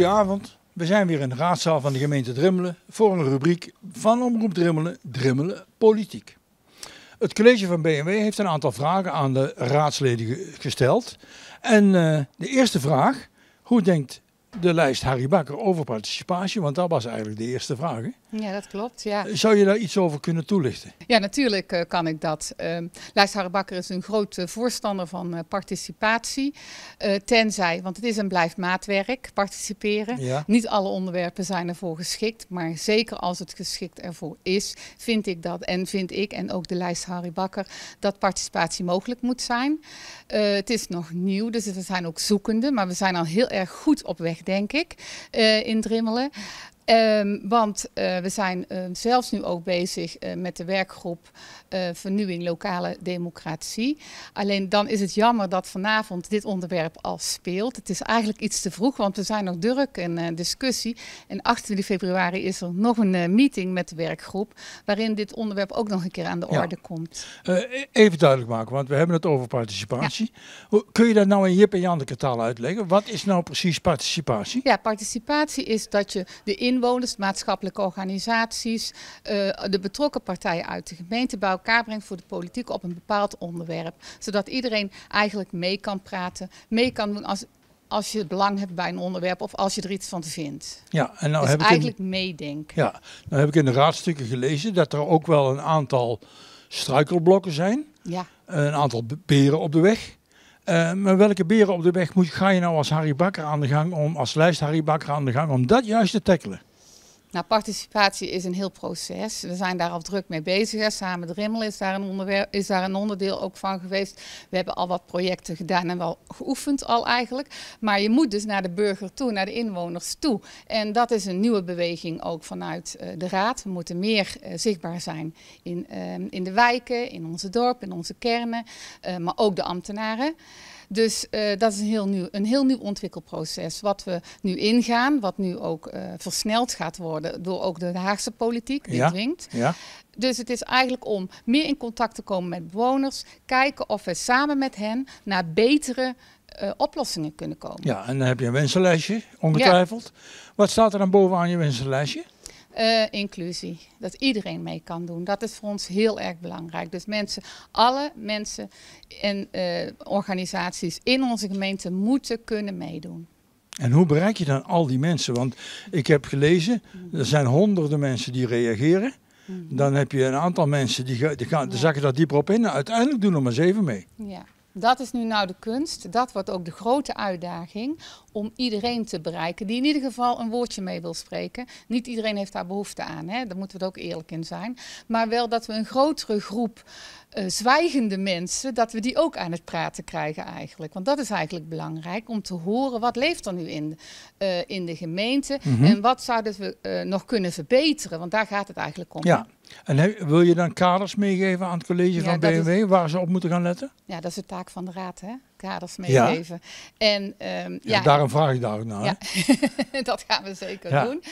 Goedenavond. We zijn weer in de raadzaal van de gemeente Drimmelen voor een rubriek van Omroep Drimmelen, Drimmelen Politiek. Het college van BMW heeft een aantal vragen aan de raadsleden gesteld. En eh, de eerste vraag, hoe denkt de lijst Harry Bakker over participatie? Want dat was eigenlijk de eerste vraag. Ja, dat klopt. Ja. Zou je daar iets over kunnen toelichten? Ja, natuurlijk eh, kan ik dat. Uh, ehm, Lijs Bakker is een groot voorstander van eh, participatie. Eh, tenzij, want het is een blijft maatwerk, participeren. Niet alle onderwerpen zijn ervoor geschikt. Maar zeker als het geschikt ervoor is, vind ik dat. En vind ik, en ook de lijst Harry Bakker, dat participatie mogelijk moet zijn. het is nog nieuw, dus we zijn ook zoekende. Maar we zijn al heel erg goed op weg, denk ik, in Drimmelen. Ehm, want eh, we zijn ehm, zelfs nu ook bezig eh, met de werkgroep eh, Vernieuwing Lokale Democratie. Alleen dan is het jammer dat vanavond dit onderwerp al speelt. Het is eigenlijk iets te vroeg, want we zijn nog druk in discussie. En 28 februari is er nog een meeting met de werkgroep, waarin dit onderwerp ook nog een keer aan de orde komt. E-, even duidelijk maken, want we hebben het over participatie. Kun je dat nou in Jip en Janneke taal uitleggen? Wat is nou precies participatie? Ja, participatie is dat je de inwoners inwoners, maatschappelijke organisaties, eh, de betrokken partijen uit de gemeente bij elkaar brengt voor de politiek op een bepaald onderwerp. Zodat iedereen eigenlijk mee kan praten, mee kan doen als, als je belang hebt bij een onderwerp of als je er iets van vindt. Ja, en nou dus heb eigenlijk ik meedenken. Ja, nou heb ik in de raadstukken gelezen dat er ook wel een aantal struikelblokken zijn. Ja. Een aantal beren op de weg. Eh, maar welke beren op de weg moet, ga je nou als Harry Bakker aan de gang om, als lijst Harry Bakker aan de gang om dat juist te tackelen? Nou, participatie is een heel proces. We zijn daar al druk mee bezig. Samen de Rimmel is daar, een is daar een onderdeel ook van geweest. We hebben al wat projecten gedaan en wel geoefend al eigenlijk. Maar je moet dus naar de burger toe, naar de inwoners toe. En dat is een nieuwe beweging ook vanuit eh, de Raad. We moeten meer eh, zichtbaar zijn in, ehm, in de wijken, in onze dorp, in onze kernen. Eh, maar ook de ambtenaren. Dus eh, dat is een heel, nieuw, een heel nieuw ontwikkelproces. Wat we nu ingaan, wat nu ook eh, versneld gaat worden door ook de Haagse politiek, die ja. dwingt. Ja. Dus het is eigenlijk om meer in contact te komen met bewoners, kijken of we samen met hen naar betere eh, oplossingen kunnen komen. Ja, en dan heb je een wensenlijstje, ongetwijfeld. Wat staat er dan bovenaan je wensenlijstje? Eh, inclusie. Dat iedereen mee kan doen. Dat is voor ons heel erg belangrijk. Dus mensen, alle mensen en eh, organisaties in onze gemeente moeten kunnen meedoen. En hoe bereik je dan al die mensen? Want ik heb gelezen, er zijn honderden mensen die reageren. Mhm. Dan heb je een aantal mensen die, die gaan, daar dieper op in. Nou, uiteindelijk doen er maar zeven mee. Ja. Dat is nu nou de kunst. Dat wordt ook de grote uitdaging om iedereen te bereiken die in ieder geval een woordje mee wil spreken. Niet iedereen heeft daar behoefte aan, hè? daar moeten we het ook eerlijk in zijn. Maar wel dat we een grotere groep eh, zwijgende mensen, dat we die ook aan het praten krijgen eigenlijk. Want dat is eigenlijk belangrijk om te horen wat leeft er nu in, eh, in de gemeente mhm. en wat zouden we eh, nog kunnen verbeteren. Want daar gaat het eigenlijk om. Ja. En wil je dan kaders meegeven aan het college van BMW waar ze op moeten gaan letten? Ja, dat is de taak van de raad, hè? kaders meegeven. Ehm, ja. En, ja, daarom vraag ik daar ook naar. Ja. dat gaan we zeker doen.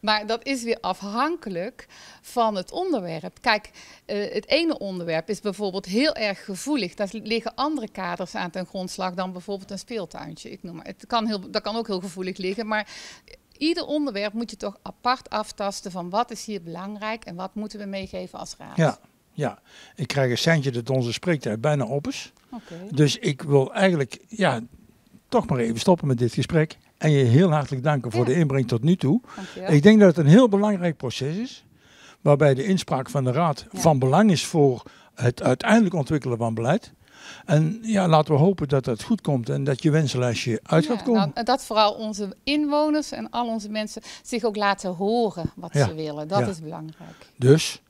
Maar dat is weer afhankelijk van het onderwerp. Kijk, eh, het ene onderwerp is bijvoorbeeld heel erg gevoelig. Daar liggen andere kaders aan ten grondslag dan bijvoorbeeld een speeltuintje. Ik noem maar. Het kan heel, dat kan ook heel gevoelig liggen, maar ieder onderwerp moet je toch apart aftasten van wat is hier belangrijk en wat moeten we meegeven als raad. Ja, ja. ik krijg een centje dat onze spreektijd bijna op is. Dus ik wil eigenlijk ja, toch maar even stoppen met dit gesprek. En je heel hartelijk danken voor de inbreng tot nu toe. Ik denk dat het een heel belangrijk proces is. Waarbij de inspraak van de raad van belang is voor het uiteindelijk ontwikkelen van beleid. En ja, laten we hopen dat dat goed komt en dat je wensenlijstje uit gaat komen. Nou, dat vooral onze inwoners en al onze mensen zich ook laten horen wat ze willen. Dat is belangrijk. Dus,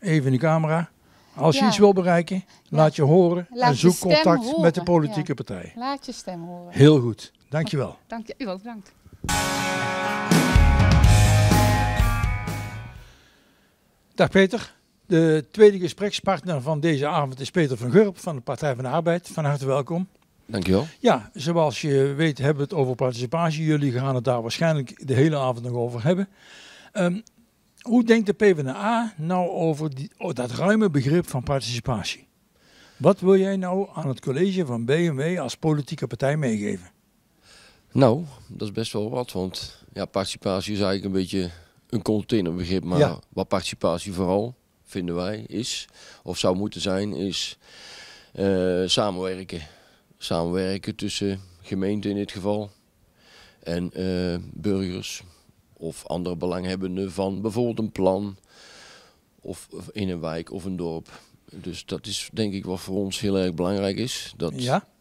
even in de camera. Als je iets wil bereiken, laat je horen zoek contact met de politieke partij. Laat je stem horen. Heel goed. Dankjewel. Dank je. U ook bedankt. Dag Peter. De tweede gesprekspartner van deze avond is Peter van Gurp van de Partij van de Arbeid. Van harte welkom. Dankjewel. Ja, zoals je weet hebben we het over participatie. Jullie gaan het daar waarschijnlijk de hele avond nog over hebben. Ehm, hoe denkt de PvdA nou over die, oh, dat ruime begrip van participatie? Wat wil jij nou aan het college van BMW als politieke partij meegeven? Nou, dat is best wel wat, want ja, participatie is eigenlijk een beetje een containerbegrip, maar wat participatie vooral vinden wij, is, of zou moeten zijn, is eh, samenwerken. Samenwerken tussen gemeente in dit geval en eh, burgers of andere belanghebbenden van bijvoorbeeld een plan of, in een wijk of een dorp. Dus dat is denk ik wat voor ons heel erg belangrijk is. Dat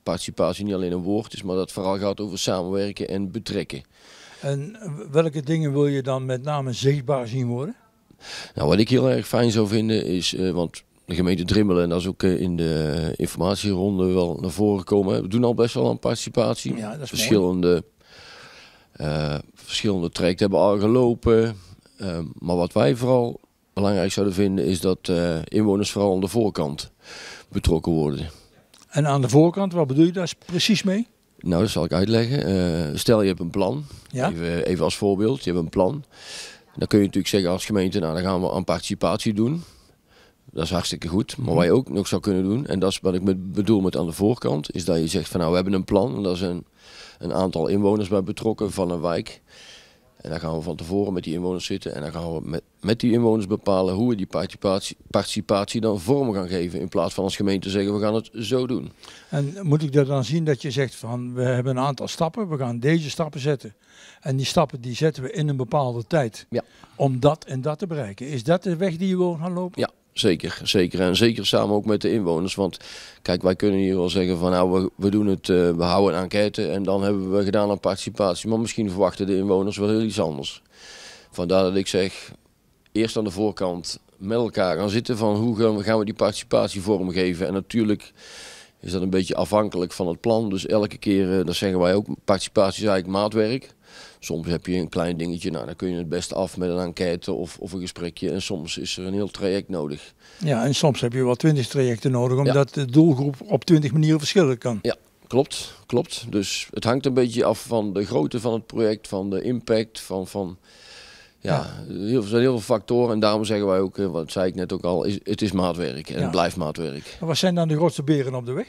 participatie niet alleen een woord is, maar dat vooral gaat over samenwerken en betrekken. En welke dingen wil je dan met name zichtbaar zien worden? Nou, wat ik heel erg fijn zou vinden is, eh, want de gemeente Drimmelen, en dat is ook eh, in de informatieronde wel naar voren gekomen, we doen al best wel aan participatie. verschillende, eh, verschillende trajecten hebben al gelopen. Ehm, maar wat wij vooral belangrijk zouden vinden is dat inwoners vooral aan de voorkant betrokken worden. En aan de voorkant, wat bedoel je daar precies mee? Nou, dat zal ik uitleggen. stel je hebt een plan. Even, even, als voorbeeld, je hebt een plan. Dan kun je natuurlijk zeggen als gemeente, nou dan gaan we aan participatie doen. Dat is hartstikke goed. Maar wat je ook nog zou kunnen doen, en dat is wat ik met, bedoel met aan de voorkant, is dat je zegt van nou we hebben een plan en is zijn een aantal inwoners bij betrokken van een wijk. En dan gaan we van tevoren met die inwoners zitten en dan gaan we met, met die inwoners bepalen hoe we die participatie, participatie dan vorm gaan geven. In plaats van als gemeente zeggen we gaan het zo doen. En moet ik dat dan zien dat je zegt van we hebben een aantal stappen, we gaan deze stappen zetten. En die stappen die zetten we in een bepaalde tijd. Ja. Om dat en dat te bereiken. Is dat de weg die je wil gaan lopen? Ja, Zeker, zeker. En zeker samen ook met de inwoners. Want kijk, wij kunnen hier wel zeggen van nou, we, we doen het, eh, we houden een enquête en dan hebben we gedaan aan participatie. Maar misschien verwachten de inwoners wel heel iets anders. Vandaar dat ik zeg, eerst aan de voorkant met elkaar gaan zitten van hoe gaan we, gaan we die participatie vormgeven. En natuurlijk is dat een beetje afhankelijk van het plan. Dus elke keer, eh, dat zeggen wij ook, participatie is eigenlijk maatwerk. Soms heb je een klein dingetje, nou, dan kun je het best af met een enquête of, of een gesprekje. En soms is er een heel traject nodig. Ja, en soms heb je wel twintig trajecten nodig, omdat de doelgroep op twintig manieren verschillen kan. Ja, klopt, klopt. Dus het hangt een beetje af van de grootte van het project, van de impact, van, van ja, er zijn heel veel factoren en daarom zeggen wij ook, wat zei ik net ook al, is, het is maatwerk en het blijft maatwerk. wat zijn dan de grootste beren op de weg?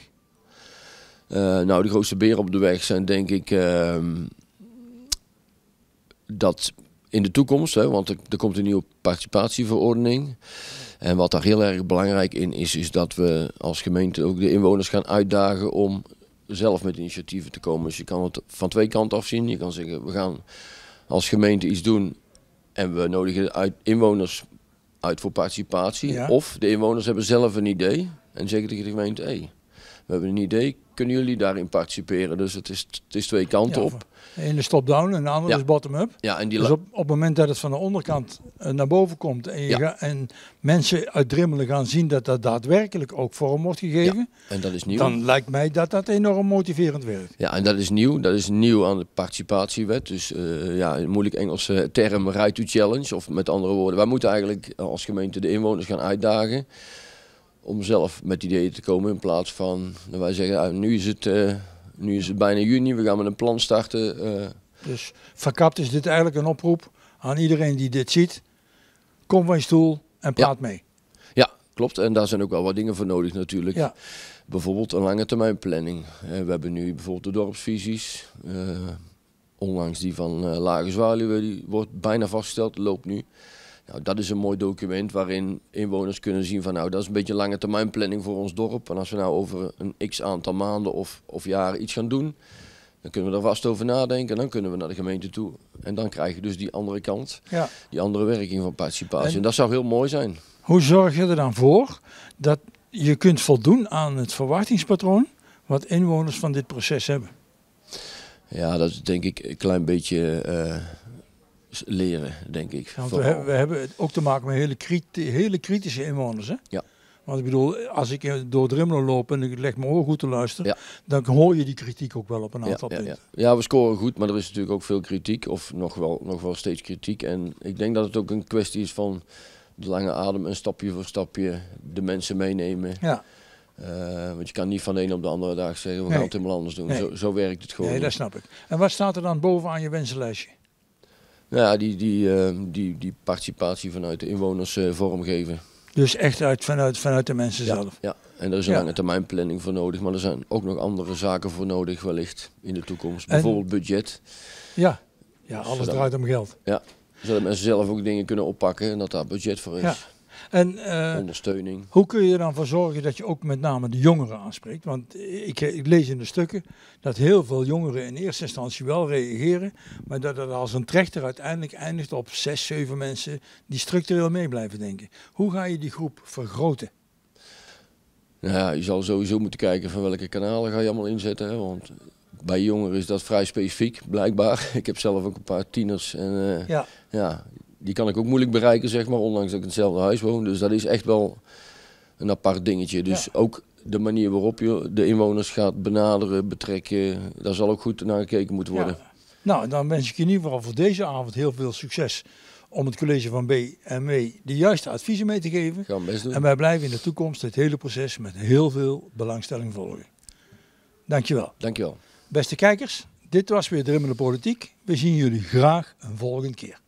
Eh, nou, de grootste beren op de weg zijn denk ik ehm, dat in de toekomst, hè, want er, er, komt een nieuwe participatieverordening. En wat daar heel erg belangrijk in is, is dat we als gemeente ook de inwoners gaan uitdagen om zelf met initiatieven te komen. Dus je kan het van twee kanten afzien. Je kan zeggen, we gaan als gemeente iets doen en we nodigen uit inwoners uit voor participatie. Of de inwoners hebben zelf een idee en zeggen tegen de gemeente: hé, hey, we hebben een idee, kunnen jullie daarin participeren. Dus het is, het is twee kanten ja, op. De is top-down en de andere is bottom-up. Ja, en die dus op, op het moment dat het van de onderkant eh, naar boven komt en, je en mensen uit Drimmelen gaan zien dat dat daadwerkelijk ook vorm wordt gegeven, en dat is nieuw. dan lijkt mij dat dat enorm motiverend werkt. Ja, en dat is nieuw. Dat is nieuw aan de participatiewet. Dus eh, ja, een moeilijk Engelse term, right to challenge. Of met andere woorden, wij moeten eigenlijk eh, als gemeente de inwoners gaan uitdagen om zelf met ideeën te komen in plaats van dat nou, wij zeggen, ah, nu, is het, eh, nu is het bijna juni, we gaan met een plan starten. Eh. Dus verkapt is dit eigenlijk een oproep aan iedereen die dit ziet. Kom van je stoel en praat mee. Ja, klopt. En daar zijn ook wel wat dingen voor nodig natuurlijk. Bijvoorbeeld een lange termijn planning. Eh, we hebben nu bijvoorbeeld de dorpsvisies. onlangs die van Lage Zwaluwe, die wordt bijna vastgesteld, loopt nu. Nou, dat is een mooi document waarin inwoners kunnen zien van nou, dat is een beetje lange termijn planning voor ons dorp. En als we nou over een x aantal maanden of, of jaren iets gaan doen, dan kunnen we er vast over nadenken en dan kunnen we naar de gemeente toe. En dan krijg je dus die andere kant, ja. die andere werking van participatie. En, dat zou heel mooi zijn. Hoe zorg je er dan voor dat je kunt voldoen aan het verwachtingspatroon wat inwoners van dit proces hebben? Ja, dat is denk ik een klein beetje eh, leren, denk ik. we hebben, we hebben ook te maken met hele, hele kritische inwoners. Hè? Ja. Want ik bedoel, als ik eh, door Drimmelen loop en ik leg mijn oor goed te luisteren, dan hoor je die kritiek ook wel op een aantal ja, ja, punten. Ja, we scoren goed, maar er is natuurlijk ook veel kritiek, of nog wel, nog wel steeds kritiek. En ik denk dat het ook een kwestie is van de lange adem en stapje voor stapje de mensen meenemen. Ja. Eh, want je kan niet van de een op de andere dag zeggen, we gaan het helemaal anders doen. Zo, zo, werkt het gewoon. Nee, dat snap ik. En wat staat er dan bovenaan je wensenlijstje? Ja, die, die, ehm, die, die participatie vanuit de inwoners eh, vormgeven. Dus echt uit, vanuit, vanuit de mensen zelf. Ja, en er is een lange termijn planning voor nodig. Maar er zijn ook nog andere zaken voor nodig, wellicht in de toekomst. Bijvoorbeeld budget. Ja, ja alles draait om geld. Ja, zodat mensen zelf ook dingen kunnen oppakken en dat daar budget voor is. En, eh, Ondersteuning. Hoe kun je er dan voor zorgen dat je ook met name de jongeren aanspreekt? Want ik, ik, lees in de stukken dat heel veel jongeren in eerste instantie wel reageren, maar dat het als een trechter uiteindelijk eindigt op zes, zeven mensen die structureel mee blijven denken. Hoe ga je die groep vergroten? Nou ja, je zal sowieso moeten kijken van welke kanalen ga je allemaal inzetten. Hè? Want bij jongeren is dat vrij specifiek, blijkbaar. Ik heb zelf ook een paar tieners. En, eh, ja die kan ik ook moeilijk bereiken, zeg maar, ondanks dat ik in hetzelfde huis woon. Dus dat is echt wel een apart dingetje. Dus ook de manier waarop je de inwoners gaat benaderen, betrekken, daar zal ook goed naar gekeken moeten worden. Nou, dan wens ik in ieder geval voor deze avond heel veel succes om het college van B en de juiste adviezen mee te geven. Gaan best doen. En wij blijven in de toekomst het hele proces met heel veel belangstelling volgen. Dankjewel. Dankjewel. Beste kijkers, dit was weer Drimmelen Politiek. We zien jullie graag een volgende keer.